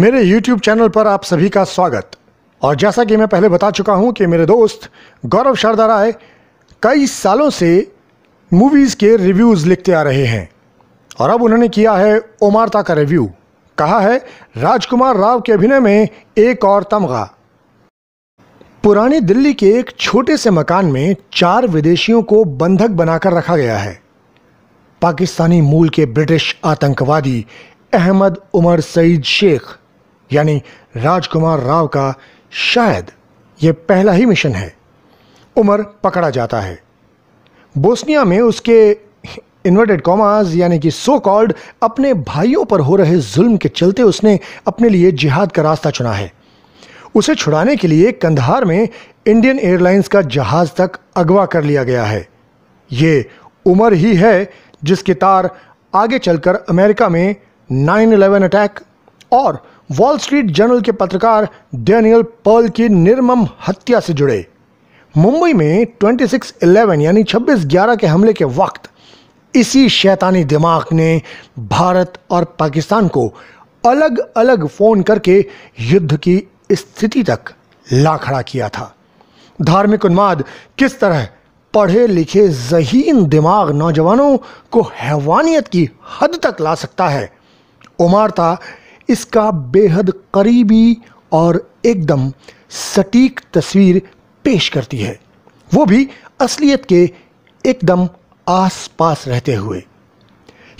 मेरे YouTube channel पर आप सभी का स्वागत और जैसा कि मैं पहले बता चुका हूं कि मेरे दोस्त गौरव शारदा राय कई सालों से मूवीज़ के रिव्यूज़ लिखते आ रहे हैं और अब उन्होंने किया है ओमारता का रिव्यू कहा है राजकुमार राव के अभिनय में एक और तमगा पुरानी दिल्ली के एक छोटे से मकान में चार विदेशियों को बंधक बनाकर रखा गया है पाकिस्तानी मूल के ब्रिटिश आतंकवादी अहमद उमर सईद शेख यानी राजकुमार राव का शायद ये पहला ही मिशन है उमर पकड़ा जाता है बोस्निया में उसके इन्वर्टेड कॉमाज यानी कि सो कॉल्ड अपने भाइयों पर हो रहे जुल्म के चलते उसने अपने लिए जिहाद का रास्ता चुना है उसे छुड़ाने के लिए कंधार में इंडियन एयरलाइंस का जहाज तक अगवा कर लिया गया है ये उमर ही है जिसके तार आगे चलकर अमेरिका में 9/11 अटैक और वॉल स्ट्रीट जर्नल के पत्रकार डेनियल पर्ल की निर्मम हत्या से जुड़े मुंबई में 26/11 यानी 26/11 के हमले के वक्त इसी शैतानी दिमाग ने भारत और पाकिस्तान को अलग अलग फ़ोन करके युद्ध की स्थिति तक ला खड़ा किया था धार्मिक उन्माद किस तरह पढ़े लिखे जहीन दिमाग नौजवानों को हैवानियत की हद तक ला सकता है उमारता इसका बेहद करीबी और एकदम सटीक तस्वीर पेश करती है वो भी असलियत के एकदम आस पास रहते हुए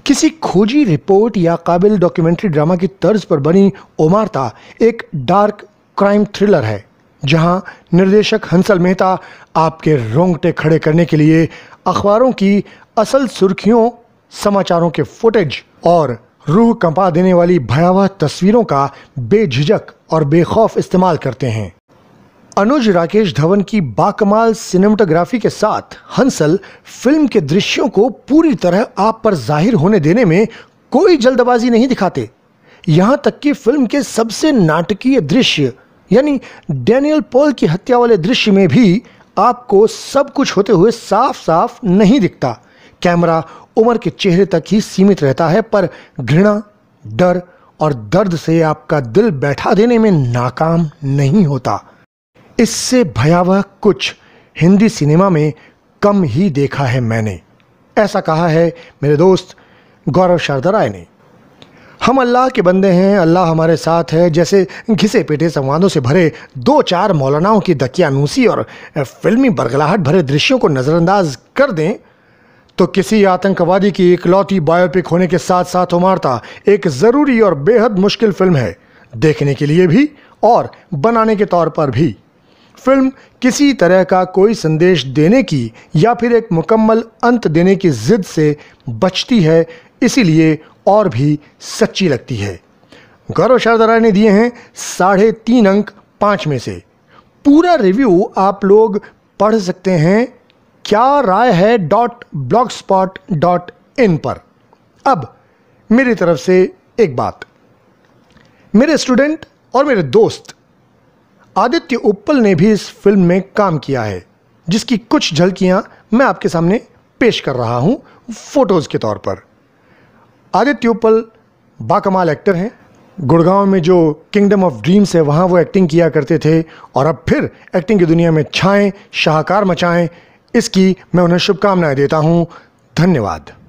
किसी खोजी रिपोर्ट या काबिल डॉक्यूमेंट्री ड्रामा की तर्ज पर बनी ओमारता एक डार्क क्राइम थ्रिलर है जहां निर्देशक हंसल मेहता आपके रोंगटे खड़े करने के लिए अखबारों की असल सुर्खियों समाचारों के फुटेज और रूह कंपा देने वाली भयावह तस्वीरों का बेझिझक और बेखौफ इस्तेमाल करते हैं अनुज राकेश धवन की बाकमाल सिनेमाटोग्राफी के साथ हंसल फिल्म के दृश्यों को पूरी तरह आप पर जाहिर होने देने में कोई जल्दबाजी नहीं दिखाते यहाँ तक कि फिल्म के सबसे नाटकीय दृश्य यानी डैनियल पॉल की हत्या वाले दृश्य में भी आपको सब कुछ होते हुए साफ साफ नहीं दिखता कैमरा उम्र के चेहरे तक ही सीमित रहता है पर घृणा डर और दर्द से आपका दिल बैठा देने में नाकाम नहीं होता इससे भयावह कुछ हिंदी सिनेमा में कम ही देखा है मैंने ऐसा कहा है मेरे दोस्त गौरव शारदा राय ने हम अल्लाह के बंदे हैं अल्लाह हमारे साथ है जैसे घिसे पेटे संवादों से भरे दो चार मौलानाओं की दकियानूसी और फिल्मी बरगलाहट भरे दृश्यों को नज़रअंदाज कर दें तो किसी आतंकवादी की इकलौती बायोपिक होने के साथ साथ उमारता एक ज़रूरी और बेहद मुश्किल फिल्म है देखने के लिए भी और बनाने के तौर पर भी फिल्म किसी तरह का कोई संदेश देने की या फिर एक मुकम्मल अंत देने की ज़िद से बचती है इसीलिए और भी सच्ची लगती है गौरव शारदा ने दिए हैं साढ़े तीन अंक पाँच में से पूरा रिव्यू आप लोग पढ़ सकते हैं क्या राय है dot blogspot dot in पर अब मेरी तरफ से एक बात मेरे स्टूडेंट और मेरे दोस्त आदित्य उपल ने भी इस फिल्म में काम किया है जिसकी कुछ झलकियां मैं आपके सामने पेश कर रहा हूं फ़ोटोज़ के तौर पर आदित्य उपल बाकमाल एक्टर हैं गुड़गांव में जो किंगडम ऑफ ड्रीम्स है वहाँ वो एक्टिंग किया करते थे और अब फिर एक्टिंग की दुनिया में छाएं शाहकार मचाएं इसकी मैं उन्हें शुभकामनाएं देता हूँ धन्यवाद